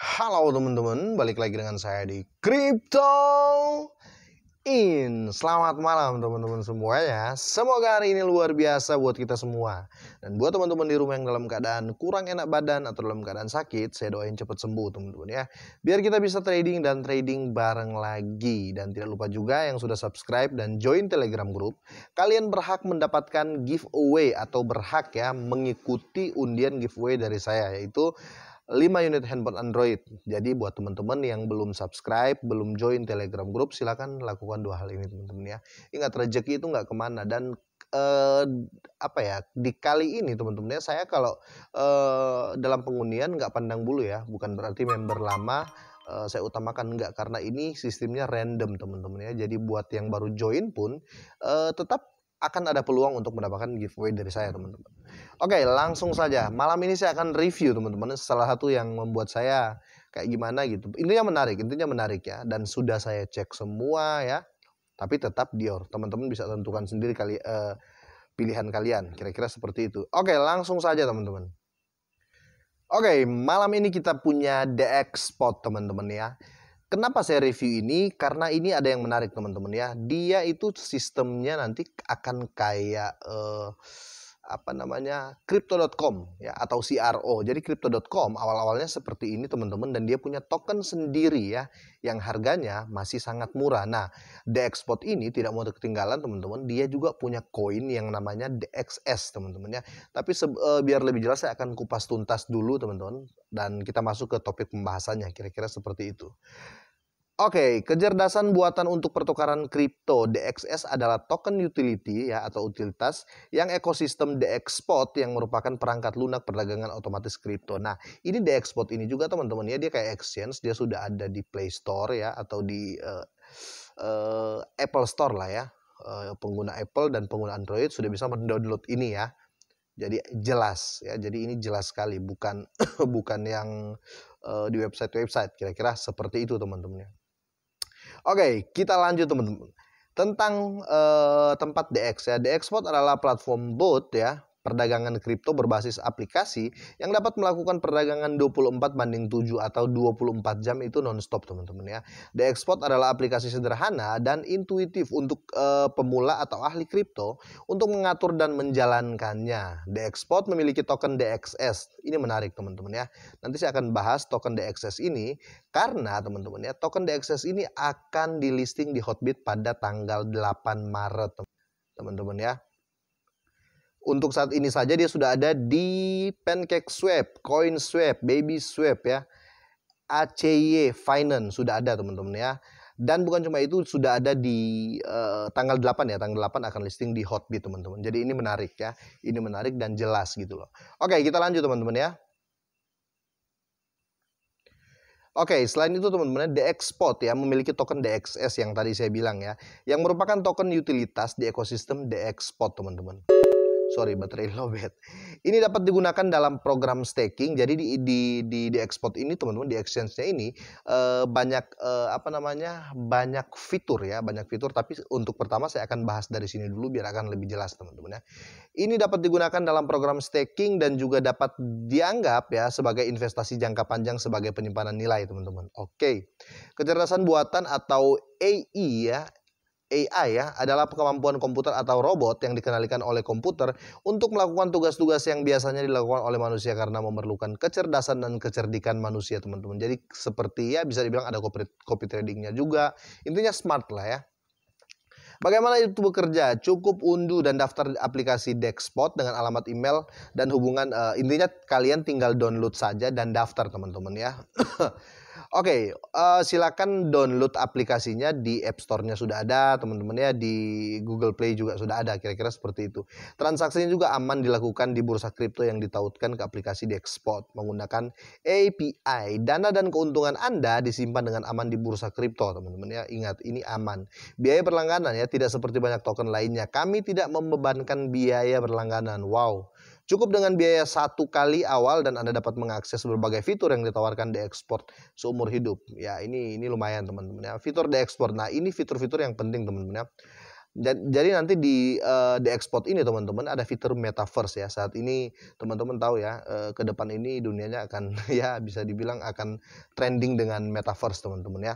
Halo teman-teman, balik lagi dengan saya di Crypto In. Selamat malam teman-teman semuanya. Semoga hari ini luar biasa buat kita semua. Dan buat teman-teman di rumah yang dalam keadaan kurang enak badan atau dalam keadaan sakit, saya doain cepat sembuh teman-teman ya. Biar kita bisa trading dan trading bareng lagi. Dan tidak lupa juga yang sudah subscribe dan join Telegram group, kalian berhak mendapatkan giveaway atau berhak ya mengikuti undian giveaway dari saya yaitu 5 unit handphone Android. Jadi buat teman-teman yang belum subscribe, belum join Telegram Group, silahkan lakukan dua hal ini teman-teman ya. Ingat rezeki itu nggak kemana dan eh, apa ya di kali ini teman-teman ya saya kalau eh, dalam pengundian nggak pandang bulu ya, bukan berarti member lama eh, saya utamakan enggak karena ini sistemnya random teman-teman ya. Jadi buat yang baru join pun eh, tetap akan ada peluang untuk mendapatkan giveaway dari saya teman-teman. Oke langsung saja malam ini saya akan review teman-teman salah satu yang membuat saya kayak gimana gitu. Intinya menarik, intinya menarik ya dan sudah saya cek semua ya. Tapi tetap Dior, teman-teman bisa tentukan sendiri kali eh, pilihan kalian kira-kira seperti itu. Oke langsung saja teman-teman. Oke malam ini kita punya DX Spot teman-teman ya. Kenapa saya review ini? Karena ini ada yang menarik teman-teman ya. Dia itu sistemnya nanti akan kayak uh, apa namanya crypto.com ya atau CRO. Jadi crypto.com awal-awalnya seperti ini teman-teman dan dia punya token sendiri ya yang harganya masih sangat murah. Nah, DXpot ini tidak mau ketinggalan teman-teman. Dia juga punya koin yang namanya DXS teman-teman ya. Tapi uh, biar lebih jelas saya akan kupas tuntas dulu teman-teman dan kita masuk ke topik pembahasannya kira-kira seperti itu. Oke, okay, kecerdasan buatan untuk pertukaran kripto DXS adalah token utility ya atau utilitas yang ekosistem DXPOT yang merupakan perangkat lunak perdagangan otomatis kripto. Nah, ini DXPOT ini juga teman-teman ya dia kayak exchange, dia sudah ada di Play Store ya atau di uh, uh, Apple Store lah ya. Uh, pengguna Apple dan pengguna Android sudah bisa mendownload ini ya. Jadi jelas ya, jadi ini jelas sekali bukan bukan yang di website-website kira-kira seperti itu teman-teman ya. Oke, kita lanjut teman-teman. Tentang uh, tempat DX ya. DXpot adalah platform bot ya perdagangan kripto berbasis aplikasi yang dapat melakukan perdagangan 24 banding 7 atau 24 jam itu non-stop teman-teman ya. The Export adalah aplikasi sederhana dan intuitif untuk e, pemula atau ahli kripto untuk mengatur dan menjalankannya. The Export memiliki token DXS. Ini menarik teman-teman ya. Nanti saya akan bahas token DXS ini karena teman-teman ya token DXS ini akan dilisting di Hotbit pada tanggal 8 Maret teman-teman ya untuk saat ini saja dia sudah ada di Pancake Swap, Coin Swap, Baby Swap ya. ACY Finance sudah ada teman-teman ya. Dan bukan cuma itu sudah ada di uh, tanggal 8 ya, tanggal 8 akan listing di Hotbit teman-teman. Jadi ini menarik ya. Ini menarik dan jelas gitu loh. Oke, kita lanjut teman-teman ya. Oke, selain itu teman-teman, ya, DXPOT ya memiliki token DXS yang tadi saya bilang ya, yang merupakan token utilitas di ekosistem DXPOT teman-teman sorry baterai lowbat. Ini dapat digunakan dalam program staking. Jadi di di di, di export ini teman-teman di exchange-nya ini uh, banyak uh, apa namanya? banyak fitur ya, banyak fitur tapi untuk pertama saya akan bahas dari sini dulu biar akan lebih jelas teman-teman ya. Ini dapat digunakan dalam program staking dan juga dapat dianggap ya sebagai investasi jangka panjang sebagai penyimpanan nilai teman-teman. Oke. Kecerdasan buatan atau AI e ya, AI ya adalah kemampuan komputer atau robot yang dikendalikan oleh komputer untuk melakukan tugas-tugas yang biasanya dilakukan oleh manusia karena memerlukan kecerdasan dan kecerdikan manusia teman-teman. Jadi seperti ya bisa dibilang ada copy, copy tradingnya juga. Intinya smart lah ya. Bagaimana itu bekerja? Cukup unduh dan daftar aplikasi Dexpot dengan alamat email dan hubungan uh, intinya kalian tinggal download saja dan daftar teman-teman ya. Oke, okay, uh, eh, silakan download aplikasinya di App Store-nya sudah ada, teman teman ya, di Google Play juga sudah ada, kira-kira seperti itu. Transaksinya juga aman dilakukan di bursa kripto yang ditautkan ke aplikasi di ekspor menggunakan API. Dana dan keuntungan Anda disimpan dengan aman di bursa kripto, teman-teman ya. Ingat, ini aman. Biaya berlangganan ya tidak seperti banyak token lainnya. Kami tidak membebankan biaya berlangganan. Wow. Cukup dengan biaya satu kali awal dan Anda dapat mengakses berbagai fitur yang ditawarkan di ekspor seumur hidup. Ya, ini ini lumayan teman-teman ya. Fitur di ekspor. Nah, ini fitur-fitur yang penting teman-teman ya. Jadi nanti di uh, di ekspor ini teman-teman ada fitur metaverse ya. Saat ini teman-teman tahu ya uh, ke depan ini dunianya akan ya bisa dibilang akan trending dengan metaverse teman-teman ya.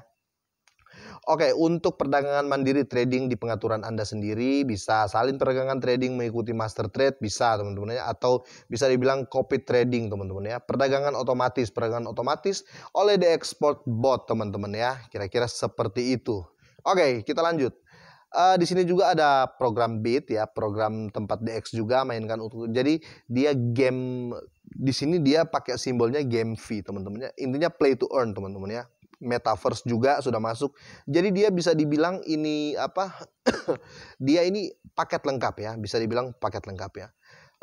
Oke, untuk perdagangan mandiri trading di pengaturan Anda sendiri bisa salin perdagangan trading mengikuti master trade bisa teman-teman ya atau bisa dibilang copy trading teman-teman ya. Perdagangan otomatis, perdagangan otomatis oleh the export bot teman-teman ya. Kira-kira seperti itu. Oke, kita lanjut. Uh, di sini juga ada program Bit ya, program tempat DX juga mainkan untuk. Jadi dia game di sini dia pakai simbolnya game fee teman temannya Intinya play to earn teman temannya metaverse juga sudah masuk. Jadi dia bisa dibilang ini apa? dia ini paket lengkap ya, bisa dibilang paket lengkap ya.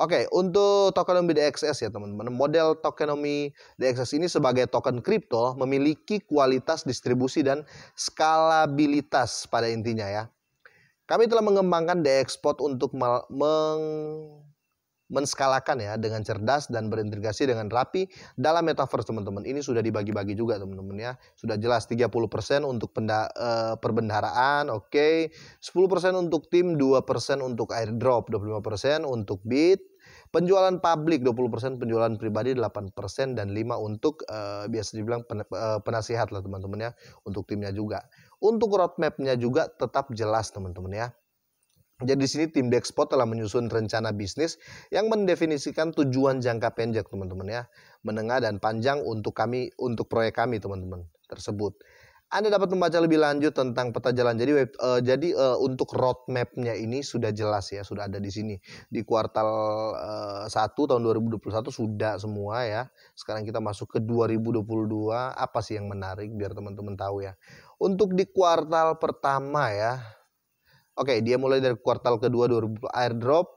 Oke, okay, untuk tokenomi DXS ya teman-teman. Model tokenomi DXS ini sebagai token kripto memiliki kualitas distribusi dan skalabilitas pada intinya ya. Kami telah mengembangkan DXpot untuk meng menskalakan ya dengan cerdas dan berintegrasi dengan rapi dalam metaverse teman-teman. Ini sudah dibagi-bagi juga teman-teman ya. Sudah jelas 30% untuk penda, uh, eh, perbendaharaan, oke. Okay. 10% untuk tim, 2% untuk airdrop, 25% untuk bit penjualan publik 20%, penjualan pribadi 8% dan 5 untuk uh, biasa dibilang pen, uh, eh, penasihat lah teman-teman ya untuk timnya juga. Untuk roadmapnya juga tetap jelas teman-teman ya. Jadi di sini tim Dexpot telah menyusun rencana bisnis yang mendefinisikan tujuan jangka pendek teman-teman ya, menengah dan panjang untuk kami untuk proyek kami teman-teman tersebut. Anda dapat membaca lebih lanjut tentang peta jalan. Jadi web, uh, jadi uh, untuk roadmapnya ini sudah jelas ya, sudah ada di sini di kuartal uh, eh, 1 tahun 2021 sudah semua ya. Sekarang kita masuk ke 2022. Apa sih yang menarik biar teman-teman tahu ya. Untuk di kuartal pertama ya, Oke, dia mulai dari kuartal kedua 2020 airdrop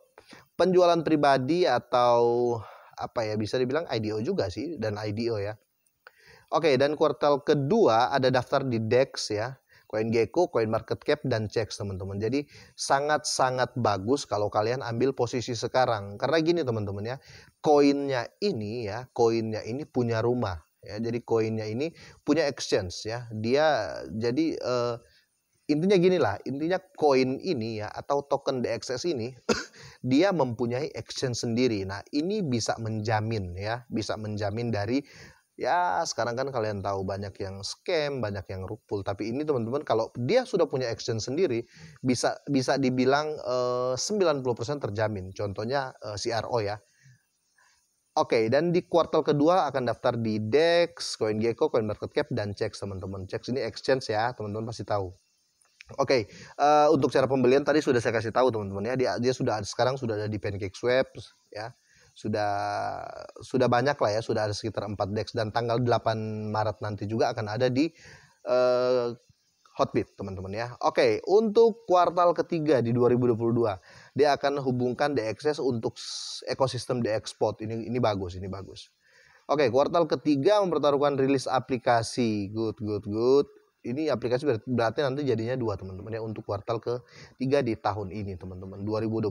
penjualan pribadi atau apa ya bisa dibilang IDO juga sih dan IDO ya. Oke, dan kuartal kedua ada daftar di DEX ya. koin koin Gecko, market cap dan CEX teman-teman. Jadi sangat-sangat bagus kalau kalian ambil posisi sekarang. Karena gini teman-teman ya, koinnya ini ya, koinnya ini punya rumah. Ya, jadi koinnya ini punya exchange ya. Dia jadi eh, intinya gini lah, intinya koin ini ya atau token DXS ini dia mempunyai exchange sendiri. Nah, ini bisa menjamin ya, bisa menjamin dari ya sekarang kan kalian tahu banyak yang scam, banyak yang rupul, tapi ini teman-teman kalau dia sudah punya exchange sendiri bisa bisa dibilang eh, 90% terjamin. Contohnya eh, CRO ya. Oke, okay, dan di kuartal kedua akan daftar di DEX, CoinGecko, CoinMarketCap, dan CEX, teman-teman. CEX ini exchange ya, teman-teman pasti tahu. Oke, okay, uh, eh, untuk cara pembelian tadi sudah saya kasih tahu teman-teman ya. Dia, dia sudah sekarang sudah ada di Pancake Swap ya. Sudah sudah banyak lah ya, sudah ada sekitar 4 dex dan tanggal 8 Maret nanti juga akan ada di uh, Hotbit teman-teman ya. Oke, okay, untuk kuartal ketiga di 2022 dia akan hubungkan DXS untuk ekosistem DXpot. Ini ini bagus, ini bagus. Oke, okay, kuartal ketiga mempertaruhkan rilis aplikasi. Good, good, good ini aplikasi berarti nanti jadinya dua teman-teman ya untuk kuartal ke 3 di tahun ini teman-teman 2022.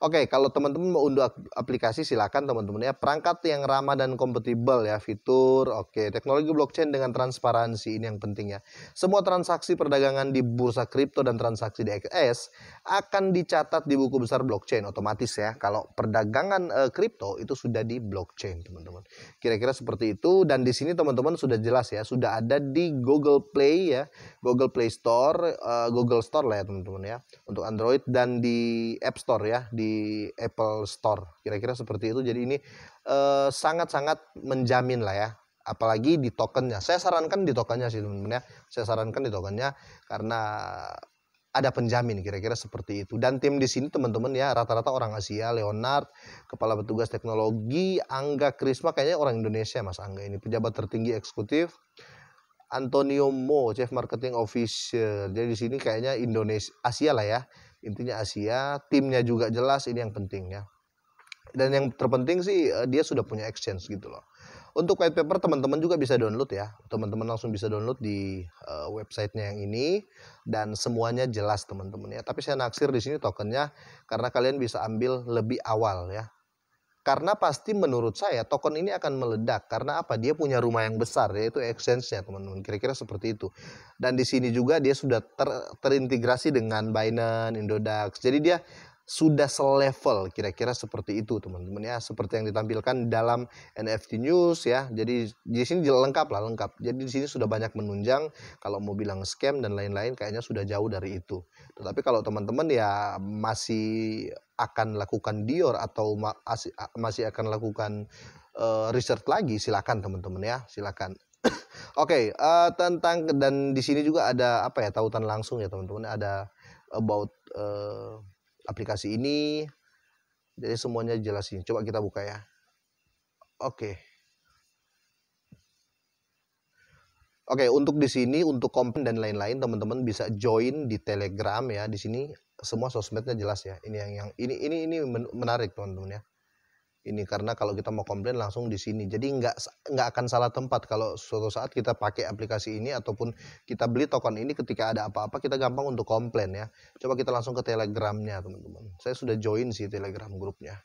Oke, kalau teman-teman mau unduh aplikasi silakan teman-teman ya. Perangkat yang ramah dan kompatibel ya, fitur. Oke, teknologi blockchain dengan transparansi ini yang penting ya. Semua transaksi perdagangan di bursa kripto dan transaksi di XS akan dicatat di buku besar blockchain otomatis ya. Kalau perdagangan e, itu sudah di blockchain, teman-teman. Kira-kira seperti itu dan di sini teman-teman sudah jelas ya, sudah ada di Google Play ya, Google Play Store, e, Google Store lah ya, teman-teman ya, untuk Android dan di App Store ya, di Apple Store. Kira-kira seperti itu. Jadi ini eh, sangat-sangat uh, menjamin lah ya. Apalagi di tokennya. Saya sarankan di tokennya sih teman-teman ya. Saya sarankan di tokennya karena ada penjamin kira-kira seperti itu. Dan tim di sini teman-teman ya rata-rata orang Asia, Leonard, kepala petugas teknologi, Angga Krisma kayaknya orang Indonesia ya, Mas Angga ini, pejabat tertinggi eksekutif. Antonio Mo, Chief Marketing Officer. Jadi di sini kayaknya Indonesia Asia lah ya intinya Asia timnya juga jelas ini yang penting ya dan yang terpenting sih eh, dia sudah punya exchange gitu loh untuk white paper teman-teman juga bisa download ya teman-teman langsung bisa download di uh, websitenya yang ini dan semuanya jelas teman-teman ya tapi saya naksir di sini tokennya karena kalian bisa ambil lebih awal ya karena pasti menurut saya token ini akan meledak karena apa? Dia punya rumah yang besar yaitu exchange-nya teman-teman. Kira-kira seperti itu. Dan di sini juga dia sudah ter terintegrasi dengan Binance, Indodax. Jadi dia sudah selevel kira-kira seperti itu teman-teman ya seperti yang ditampilkan dalam NFT news ya jadi di sini lengkap lah lengkap jadi di sini sudah banyak menunjang kalau mau bilang scam dan lain-lain kayaknya sudah jauh dari itu tetapi kalau teman-teman ya masih akan lakukan Dior atau masih akan lakukan uh, research lagi silakan teman-teman ya silakan Oke, okay, uh, eh, tentang dan di sini juga ada apa ya tautan langsung ya teman-teman ada about uh, aplikasi ini. Jadi semuanya jelasin. Coba kita buka ya. Oke. Oke, untuk di sini untuk komen dan lain-lain teman-teman bisa join di Telegram ya. Di sini semua sosmednya jelas ya. Ini yang yang ini ini ini menarik teman-teman ya ini karena kalau kita mau komplain langsung di sini jadi nggak nggak akan salah tempat kalau suatu saat kita pakai aplikasi ini ataupun kita beli token ini ketika ada apa-apa kita gampang untuk komplain ya coba kita langsung ke telegramnya teman-teman saya sudah join sih telegram grupnya